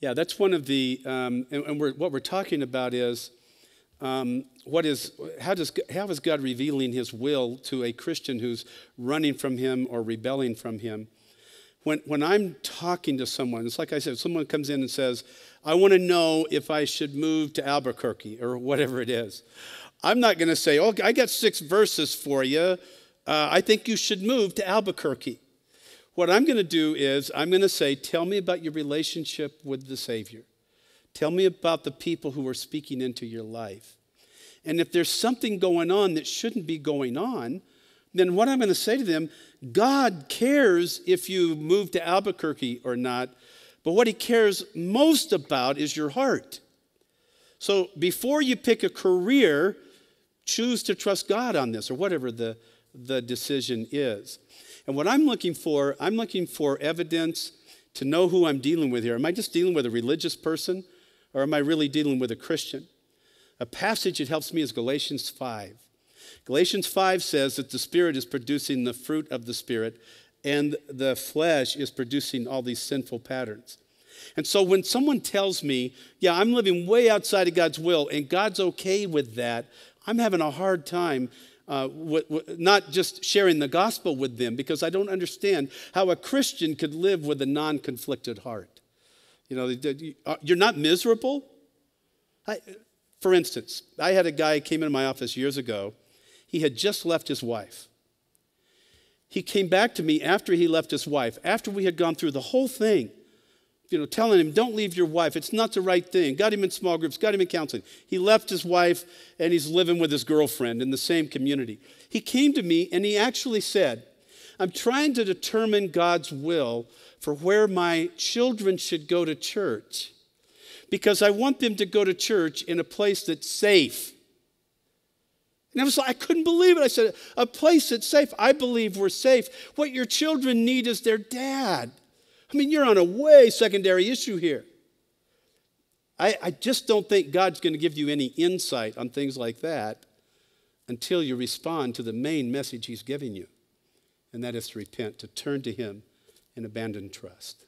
Yeah, that's one of the, um, and, and we're, what we're talking about is um, what is, how, does, how is God revealing his will to a Christian who's running from him or rebelling from him? When, when I'm talking to someone, it's like I said, someone comes in and says, I want to know if I should move to Albuquerque or whatever it is. I'm not going to say, oh, I got six verses for you. Uh, I think you should move to Albuquerque. What I'm going to do is, I'm going to say, Tell me about your relationship with the Savior. Tell me about the people who are speaking into your life. And if there's something going on that shouldn't be going on, then what I'm going to say to them, God cares if you move to Albuquerque or not, but what He cares most about is your heart. So before you pick a career, choose to trust God on this or whatever the, the decision is. And what I'm looking for, I'm looking for evidence to know who I'm dealing with here. Am I just dealing with a religious person or am I really dealing with a Christian? A passage that helps me is Galatians 5. Galatians 5 says that the Spirit is producing the fruit of the Spirit and the flesh is producing all these sinful patterns. And so when someone tells me, yeah, I'm living way outside of God's will and God's okay with that, I'm having a hard time uh, not just sharing the gospel with them, because I don't understand how a Christian could live with a non conflicted heart. You know, uh, you're not miserable. I, for instance, I had a guy came into my office years ago. He had just left his wife. He came back to me after he left his wife, after we had gone through the whole thing you know, telling him, don't leave your wife. It's not the right thing. Got him in small groups, got him in counseling. He left his wife and he's living with his girlfriend in the same community. He came to me and he actually said, I'm trying to determine God's will for where my children should go to church because I want them to go to church in a place that's safe. And I was like, I couldn't believe it. I said, A place that's safe. I believe we're safe. What your children need is their dad. I mean, you're on a way secondary issue here. I, I just don't think God's going to give you any insight on things like that until you respond to the main message He's giving you, and that is to repent, to turn to Him and abandon trust.